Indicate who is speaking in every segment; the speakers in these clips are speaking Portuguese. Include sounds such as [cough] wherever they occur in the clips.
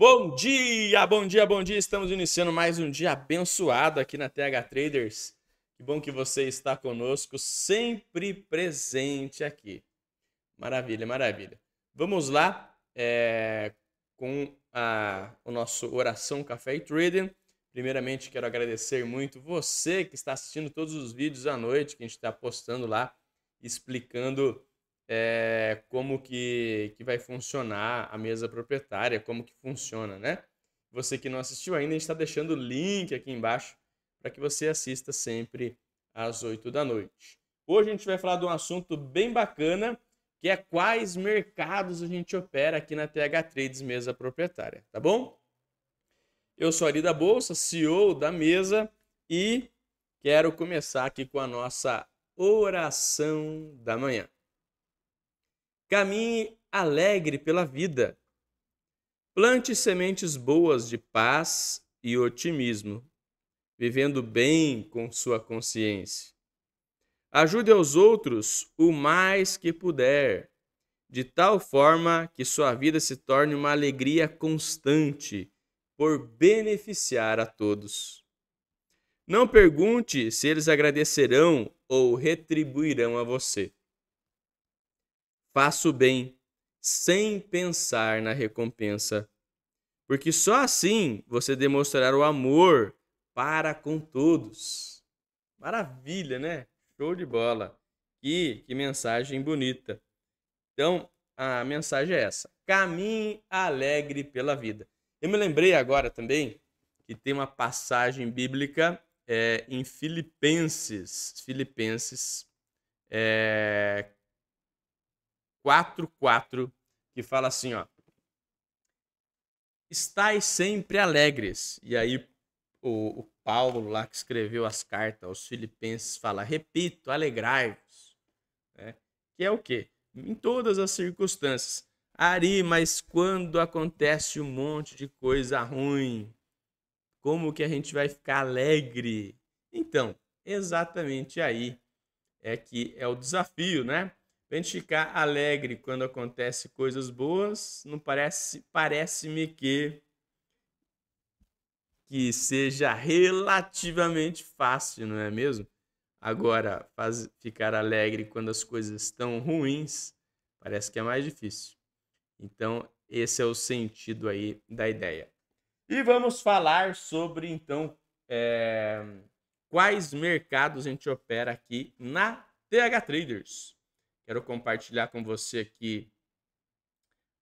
Speaker 1: Bom dia, bom dia, bom dia. Estamos iniciando mais um dia abençoado aqui na TH Traders. Que bom que você está conosco, sempre presente aqui. Maravilha, maravilha. Vamos lá é, com a, o nosso Oração Café e Trading. Primeiramente, quero agradecer muito você que está assistindo todos os vídeos à noite que a gente está postando lá, explicando é, como que, que vai funcionar a mesa proprietária, como que funciona, né? Você que não assistiu ainda, a gente está deixando o link aqui embaixo para que você assista sempre às 8 da noite. Hoje a gente vai falar de um assunto bem bacana, que é quais mercados a gente opera aqui na TH Trades Mesa Proprietária, tá bom? Eu sou Ari da Bolsa, CEO da mesa e quero começar aqui com a nossa oração da manhã. Caminhe alegre pela vida. Plante sementes boas de paz e otimismo, vivendo bem com sua consciência. Ajude aos outros o mais que puder, de tal forma que sua vida se torne uma alegria constante por beneficiar a todos. Não pergunte se eles agradecerão ou retribuirão a você. Faço bem sem pensar na recompensa. Porque só assim você demonstrará o amor para com todos. Maravilha, né? Show de bola. Que, que mensagem bonita. Então, a mensagem é essa: caminhe alegre pela vida. Eu me lembrei agora também que tem uma passagem bíblica é, em Filipenses, Filipenses é, 4:4, que fala assim, ó: Estais sempre alegres. E aí o, o Paulo lá que escreveu as cartas aos filipenses fala: "Repito, alegrai-vos". Né? Que é o quê? Em todas as circunstâncias. Ari, mas quando acontece um monte de coisa ruim, como que a gente vai ficar alegre? Então, exatamente aí é que é o desafio, né? a gente ficar alegre quando acontece coisas boas, não parece, parece-me que que seja relativamente fácil, não é mesmo? Agora, faz, ficar alegre quando as coisas estão ruins parece que é mais difícil. Então, esse é o sentido aí da ideia. E vamos falar sobre, então, é, quais mercados a gente opera aqui na TH Traders. Quero compartilhar com você aqui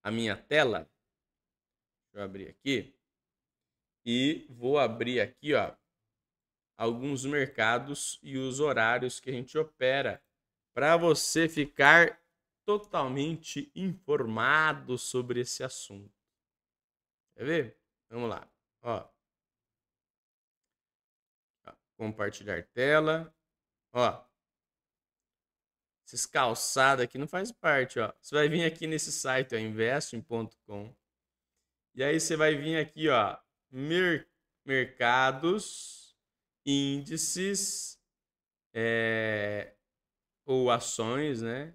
Speaker 1: a minha tela. Deixa eu abrir aqui. E vou abrir aqui, ó, alguns mercados e os horários que a gente opera para você ficar totalmente informado sobre esse assunto. Quer ver? Vamos lá. Ó. Compartilhar tela. Ó. Esses calçados aqui não faz parte, ó. Você vai vir aqui nesse site, ó, investing.com. E aí você vai vir aqui, ó, mer mercados, índices, é, ou ações, né?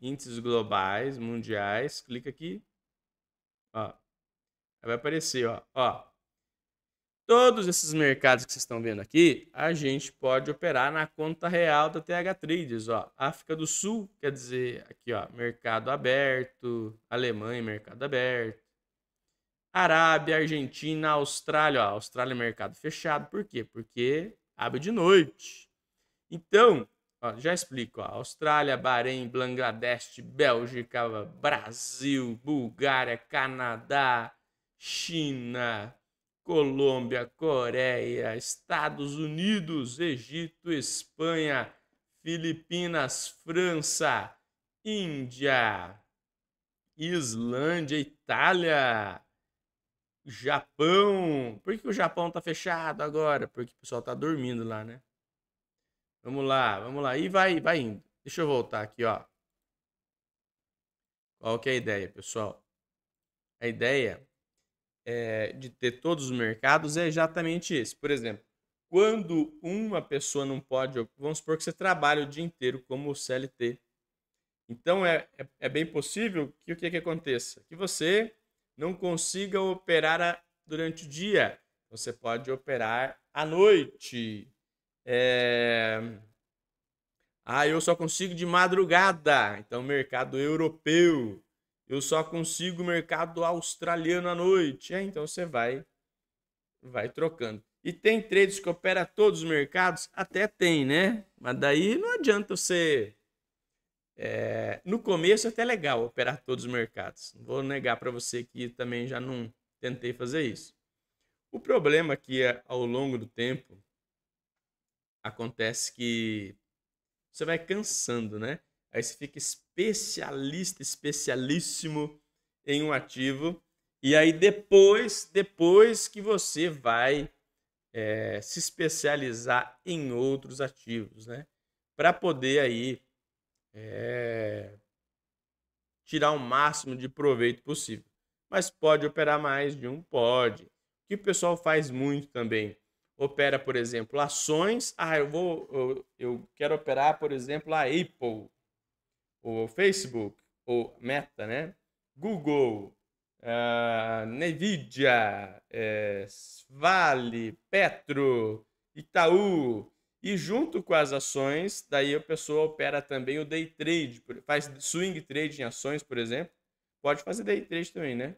Speaker 1: Índices globais, mundiais. Clica aqui, ó. Vai aparecer, ó. ó Todos esses mercados que vocês estão vendo aqui, a gente pode operar na conta real da TH Trades, Ó. África do Sul, quer dizer, aqui, ó, mercado aberto. Alemanha, mercado aberto. Arábia, Argentina, Austrália. Ó, Austrália, é mercado fechado. Por quê? Porque abre de noite. Então, ó, já explico. Ó, Austrália, Bahrein, Bangladesh, Bélgica, Brasil, Bulgária, Canadá, China, Colômbia, Coreia, Estados Unidos, Egito, Espanha, Filipinas, França, Índia, Islândia, Itália, Japão. Por que o Japão tá fechado agora? Porque o pessoal tá dormindo lá, né? Vamos lá, vamos lá. E vai, vai indo. Deixa eu voltar aqui, ó. Qual que é a ideia, pessoal? A ideia é, de ter todos os mercados é exatamente esse. Por exemplo, quando uma pessoa não pode, vamos supor que você trabalha o dia inteiro como CLT. Então é, é, é bem possível que o que, que aconteça? Que você não consiga operar a, durante o dia. Você pode operar à noite. É... Ah, eu só consigo de madrugada. Então, mercado europeu eu só consigo o mercado australiano à noite. É, então você vai vai trocando. E tem trades que opera todos os mercados? Até tem, né? Mas daí não adianta você. É... no começo é até legal operar todos os mercados. Não vou negar para você que também já não tentei fazer isso. O problema é que é, ao longo do tempo acontece que você vai cansando, né? Aí você fica especialista, especialíssimo em um ativo. E aí depois, depois que você vai é, se especializar em outros ativos, né? Para poder aí é, tirar o máximo de proveito possível. Mas pode operar mais de um? Pode. O que o pessoal faz muito também? Opera, por exemplo, ações. Ah, eu vou, eu, eu quero operar, por exemplo, a Apple o Facebook, o Meta, né? Google, uh, Nvidia, é, Vale, Petro, Itaú. E junto com as ações, daí a pessoa opera também o day trade, faz swing trade em ações, por exemplo. Pode fazer day trade também, né?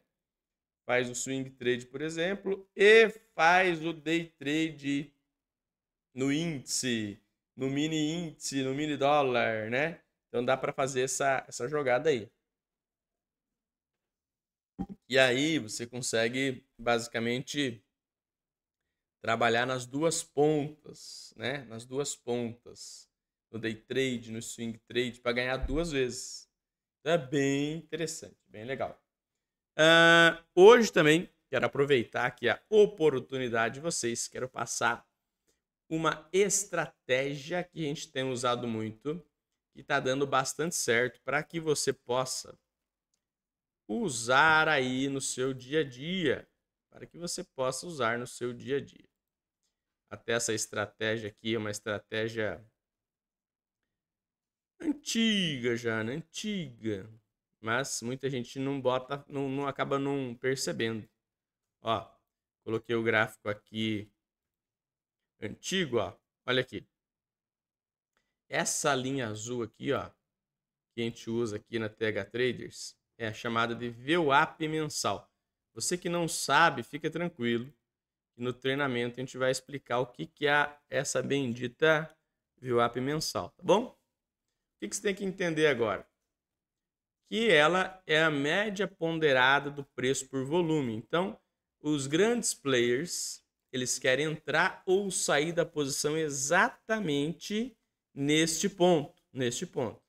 Speaker 1: Faz o swing trade, por exemplo, e faz o day trade no índice, no mini índice, no mini dólar, né? Então dá para fazer essa, essa jogada aí. E aí você consegue basicamente trabalhar nas duas pontas, né? Nas duas pontas. No day trade, no swing trade, para ganhar duas vezes. Então é bem interessante, bem legal. Uh, hoje também quero aproveitar aqui a oportunidade de vocês, quero passar uma estratégia que a gente tem usado muito que está dando bastante certo para que você possa usar aí no seu dia a dia, para que você possa usar no seu dia a dia. Até essa estratégia aqui é uma estratégia antiga já, né? antiga, mas muita gente não bota, não, não acaba não percebendo. Ó, coloquei o gráfico aqui antigo, ó. Olha aqui. Essa linha azul aqui, ó, que a gente usa aqui na TH Traders, é a chamada de VWAP mensal. Você que não sabe, fica tranquilo. no treinamento a gente vai explicar o que, que é essa bendita VWAP mensal, tá bom? O que, que você tem que entender agora? Que ela é a média ponderada do preço por volume. Então, os grandes players, eles querem entrar ou sair da posição exatamente neste ponto, neste ponto.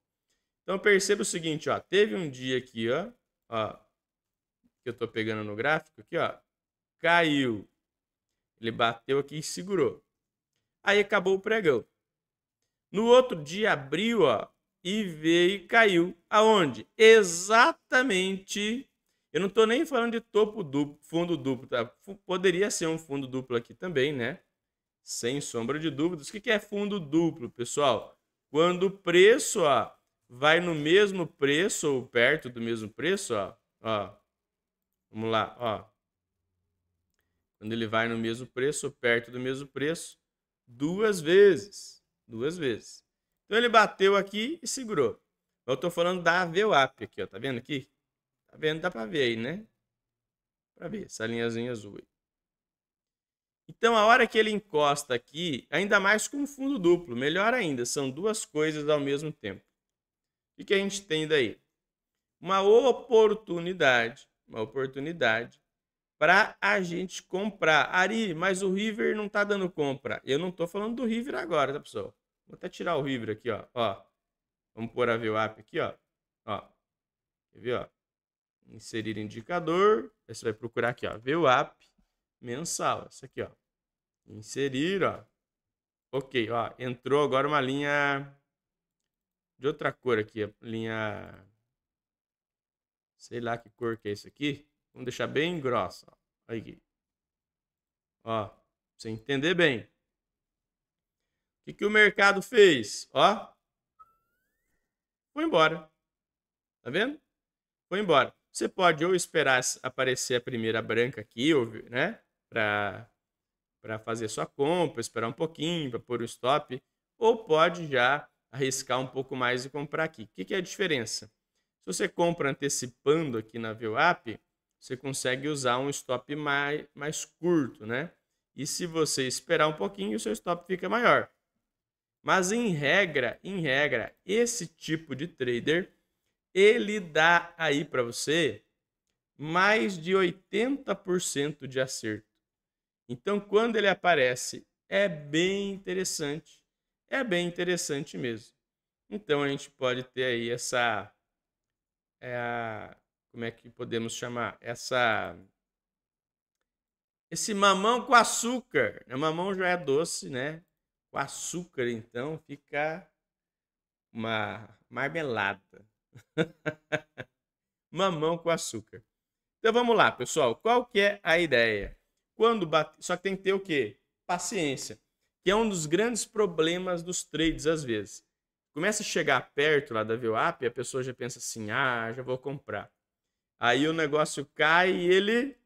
Speaker 1: Então perceba o seguinte, ó, teve um dia aqui, ó, ó que eu estou pegando no gráfico aqui, ó, caiu. Ele bateu aqui e segurou. Aí acabou o pregão. No outro dia abriu, ó, e veio e caiu. Aonde? Exatamente. Eu não estou nem falando de topo duplo, fundo duplo, tá? Poderia ser um fundo duplo aqui também, né? sem sombra de dúvidas. O que é fundo duplo, pessoal? Quando o preço ó, vai no mesmo preço ou perto do mesmo preço, ó, ó, vamos lá, ó. Quando ele vai no mesmo preço ou perto do mesmo preço, duas vezes, duas vezes. Então ele bateu aqui e segurou. Eu estou falando da VWAP aqui, ó, tá vendo aqui? Tá vendo? Dá para ver aí, né? Para ver, essa linhazinha azul aí. Então, a hora que ele encosta aqui, ainda mais com fundo duplo, melhor ainda, são duas coisas ao mesmo tempo. O que a gente tem daí? Uma oportunidade, uma oportunidade para a gente comprar. Ari, mas o River não está dando compra. Eu não estou falando do River agora, tá, pessoal? Vou até tirar o River aqui, ó. ó. Vamos pôr a VWAP aqui, ó. ó. Quer ver, ó? Inserir indicador. Aí você vai procurar aqui, ó, VWAP mensal. Essa aqui, ó. Inserir, ó. Ok, ó. Entrou agora uma linha de outra cor aqui. Linha... Sei lá que cor que é isso aqui. Vamos deixar bem grossa. Ó. Aqui. Ó. Pra você entender bem. O que, que o mercado fez? Ó. Foi embora. Tá vendo? Foi embora. Você pode ou esperar aparecer a primeira branca aqui, ou, né? para fazer sua compra, esperar um pouquinho para pôr o stop, ou pode já arriscar um pouco mais e comprar aqui. O que, que é a diferença? Se você compra antecipando aqui na VWAP, você consegue usar um stop mais, mais curto, né? E se você esperar um pouquinho, o seu stop fica maior. Mas em regra, em regra, esse tipo de trader ele dá aí para você mais de 80% de acerto. Então, quando ele aparece, é bem interessante. É bem interessante mesmo. Então, a gente pode ter aí essa. É, como é que podemos chamar? Essa. Esse mamão com açúcar. Né, o mamão já é doce, né? Com açúcar, então, fica uma marmelada. [laughs] mamão com açúcar. Então vamos lá, pessoal. Qual que é a ideia? Quando Só que tem que ter o quê? Paciência. Que é um dos grandes problemas dos trades, às vezes. Começa a chegar perto lá da VWAP, a pessoa já pensa assim, ah, já vou comprar. Aí o negócio cai e ele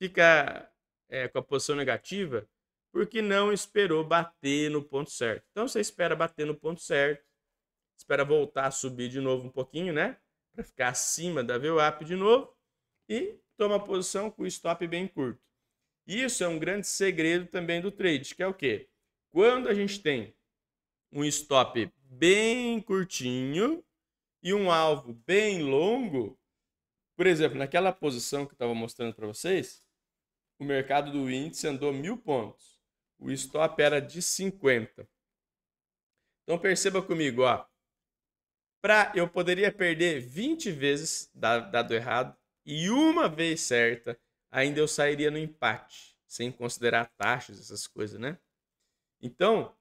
Speaker 1: fica é, com a posição negativa porque não esperou bater no ponto certo. Então você espera bater no ponto certo, espera voltar a subir de novo um pouquinho, né? Para ficar acima da VWAP de novo e toma a posição com o stop bem curto. Isso é um grande segredo também do trade, que é o quê? Quando a gente tem um stop bem curtinho e um alvo bem longo, por exemplo, naquela posição que eu estava mostrando para vocês, o mercado do índice andou mil pontos. O stop era de 50. Então perceba comigo, ó. Pra, eu poderia perder 20 vezes dado errado e uma vez certa ainda eu sairia no empate, sem considerar taxas, essas coisas, né? Então,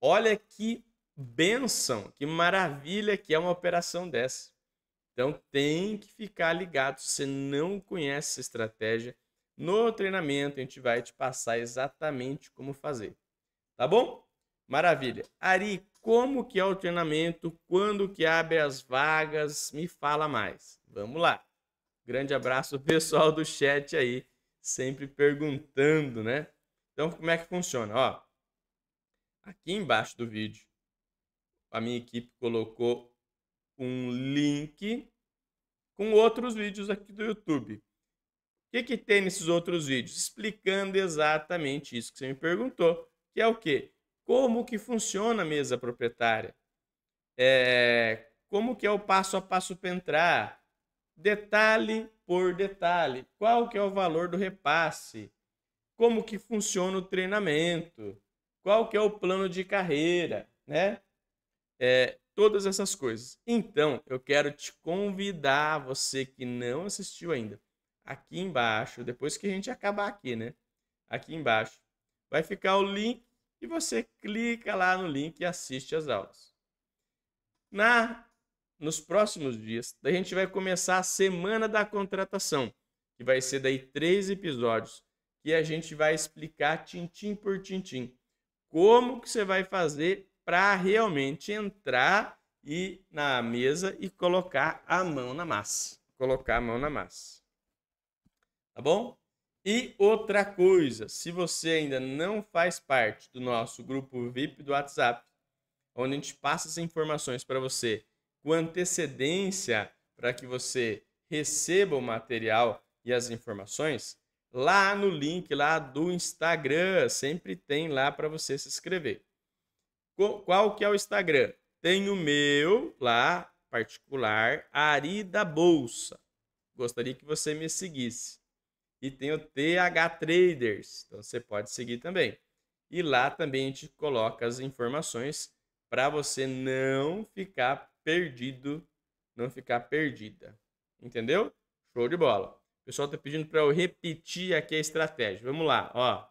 Speaker 1: olha que benção, que maravilha que é uma operação dessa. Então, tem que ficar ligado. Se você não conhece essa estratégia, no treinamento a gente vai te passar exatamente como fazer. Tá bom? Maravilha. Ari, como que é o treinamento? Quando que abre as vagas? Me fala mais. Vamos lá. Grande abraço, [laughs] pessoal do chat aí, sempre perguntando, né? Então, como é que funciona? Ó, aqui embaixo do vídeo, a minha equipe colocou um link com outros vídeos aqui do YouTube. O que, que tem nesses outros vídeos? Explicando exatamente isso que você me perguntou, que é o quê? Como que funciona a mesa proprietária? É, como que é o passo a passo para entrar? detalhe por detalhe, qual que é o valor do repasse, como que funciona o treinamento, qual que é o plano de carreira, né? É, todas essas coisas. Então, eu quero te convidar, você que não assistiu ainda, aqui embaixo, depois que a gente acabar aqui, né? Aqui embaixo, vai ficar o link e você clica lá no link e assiste as aulas. Na nos próximos dias, a gente vai começar a semana da contratação, que vai ser daí três episódios, que a gente vai explicar tintim por tintim como que você vai fazer para realmente entrar e na mesa e colocar a mão na massa, colocar a mão na massa. Tá bom? E outra coisa, se você ainda não faz parte do nosso grupo VIP do WhatsApp, onde a gente passa as informações para você com antecedência para que você receba o material e as informações, lá no link lá do Instagram, sempre tem lá para você se inscrever. Qual que é o Instagram? Tem o meu lá particular, Ari da Bolsa. Gostaria que você me seguisse. E tem o TH Traders, então você pode seguir também. E lá também a gente coloca as informações para você não ficar perdido, não ficar perdida. Entendeu? Show de bola. O pessoal tá pedindo para eu repetir aqui a estratégia. Vamos lá, ó.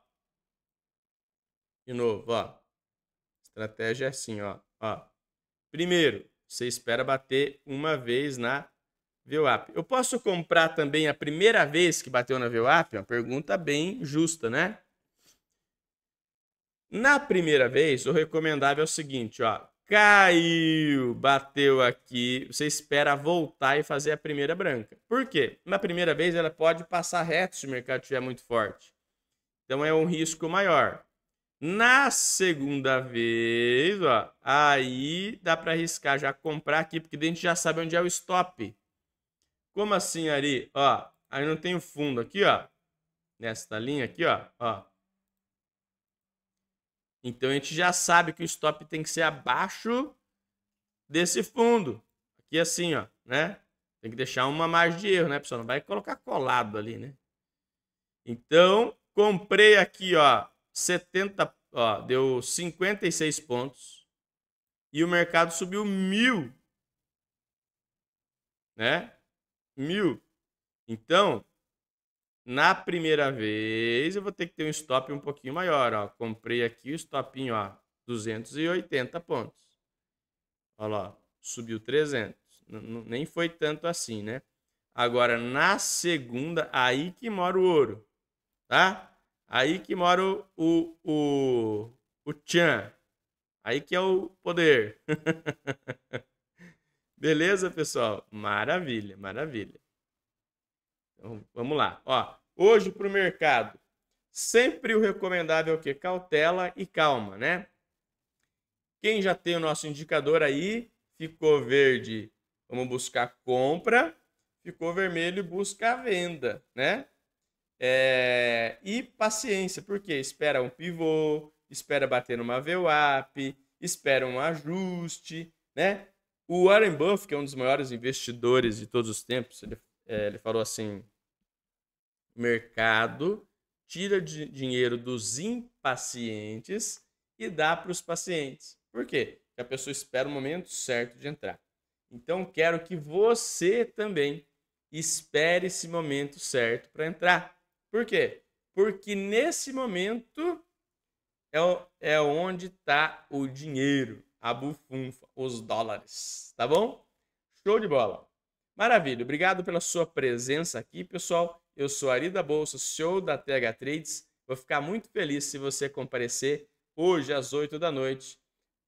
Speaker 1: De novo, ó. Estratégia é assim, ó. ó. Primeiro, você espera bater uma vez na VWAP. Eu posso comprar também a primeira vez que bateu na VWAP? É uma pergunta bem justa, né? Na primeira vez, o recomendável é o seguinte, ó caiu, bateu aqui, você espera voltar e fazer a primeira branca. Por quê? Na primeira vez ela pode passar reto se o mercado estiver muito forte. Então é um risco maior. Na segunda vez, ó, aí dá para arriscar já comprar aqui, porque a gente já sabe onde é o stop. Como assim, Ari? Ó, aí não tem o fundo aqui, ó. Nesta linha aqui, ó, ó. Então a gente já sabe que o stop tem que ser abaixo desse fundo. Aqui assim, ó, né? Tem que deixar uma margem de erro, né, pessoal? Não vai colocar colado ali, né? Então, comprei aqui, ó, 70, ó, deu 56 pontos. E o mercado subiu mil, né? Mil. Então, na primeira vez, eu vou ter que ter um stop um pouquinho maior, ó. Comprei aqui o stopinho, ó, 280 pontos. Olha lá, subiu 300. N nem foi tanto assim, né? Agora, na segunda, aí que mora o ouro, tá? Aí que mora o, o, o, o Aí que é o poder. [laughs] Beleza, pessoal? Maravilha, maravilha. Então, vamos lá. Ó, hoje para o mercado, sempre o recomendável é o quê? Cautela e calma, né? Quem já tem o nosso indicador aí, ficou verde, vamos buscar compra. Ficou vermelho, busca venda, né? É... E paciência, porque espera um pivô, espera bater numa VWAP, espera um ajuste, né? O Warren Buffett, que é um dos maiores investidores de todos os tempos, ele é, ele falou assim: mercado tira de dinheiro dos impacientes e dá para os pacientes. Por quê? Porque a pessoa espera o momento certo de entrar. Então, quero que você também espere esse momento certo para entrar. Por quê? Porque nesse momento é, o, é onde está o dinheiro, a bufunfa, os dólares. Tá bom? Show de bola! Maravilha, obrigado pela sua presença aqui, pessoal. Eu sou Ari da Bolsa, CEO da TH Trades. Vou ficar muito feliz se você comparecer hoje às 8 da noite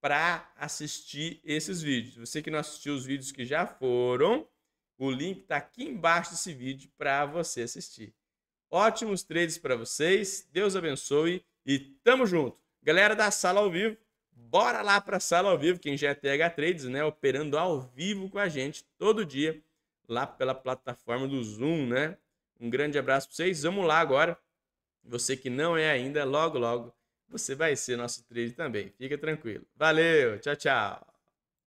Speaker 1: para assistir esses vídeos. Você que não assistiu os vídeos que já foram, o link está aqui embaixo desse vídeo para você assistir. Ótimos trades para vocês, Deus abençoe e tamo junto. Galera da sala ao vivo, bora lá para a sala ao vivo, quem já é TH Trades, né, operando ao vivo com a gente todo dia lá pela plataforma do Zoom, né? Um grande abraço para vocês. Vamos lá agora. Você que não é ainda, logo, logo você vai ser nosso trade também. Fica tranquilo. Valeu, tchau, tchau.